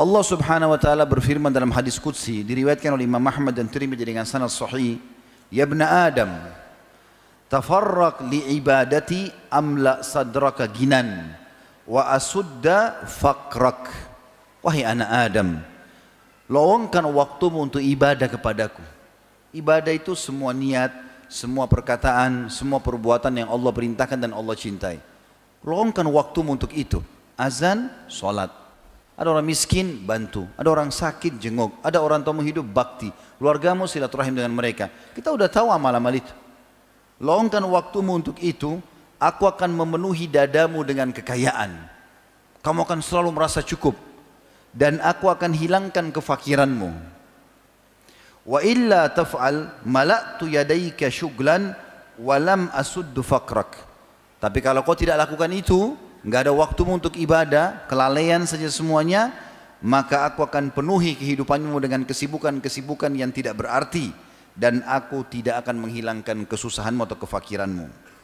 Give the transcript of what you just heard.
Allah Subhanahu wa taala berfirman dalam hadis qudsi diriwayatkan oleh Imam Ahmad dan Tirmidzi dengan sanad sahih, "Ya ibn Adam, tafarraq li ibadati amla sadraka ginan wa asudda faqrak." Wahai anak Adam, lowongkan waktumu untuk ibadah kepadaku. Ibadah itu semua niat, semua perkataan, semua perbuatan yang Allah perintahkan dan Allah cintai. Lowongkan waktumu untuk itu. Azan, solat. Ada orang miskin, bantu. Ada orang sakit, jenguk. Ada orang tamu hidup, bakti. Keluargamu silaturahim dengan mereka. Kita udah tahu amal-amal itu. Longkan waktumu untuk itu, aku akan memenuhi dadamu dengan kekayaan. Kamu akan selalu merasa cukup. Dan aku akan hilangkan kefakiranmu. Wa illa taf'al mala'tu yadaika syuglan walam asuddu fakrak. Tapi kalau kau tidak lakukan itu, nggak ada waktumu untuk ibadah, kelalaian saja semuanya, maka aku akan penuhi kehidupanmu dengan kesibukan-kesibukan yang tidak berarti dan aku tidak akan menghilangkan kesusahanmu atau kefakiranmu.